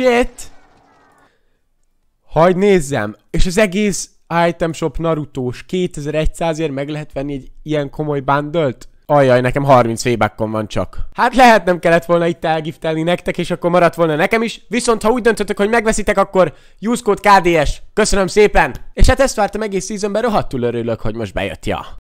shit! Hagy nézzem! És az egész item shop narutós 2100-ért meg lehet venni egy ilyen komoly bundle-t? Ajaj, nekem 30 fébakkon van csak. Hát lehet nem kellett volna itt elgiftelni nektek, és akkor maradt volna nekem is, viszont ha úgy döntöttek, hogy megveszitek, akkor use KDS. Köszönöm szépen! És hát ezt vártam egész seasonben, rohadtul örülök, hogy most bejött, ja.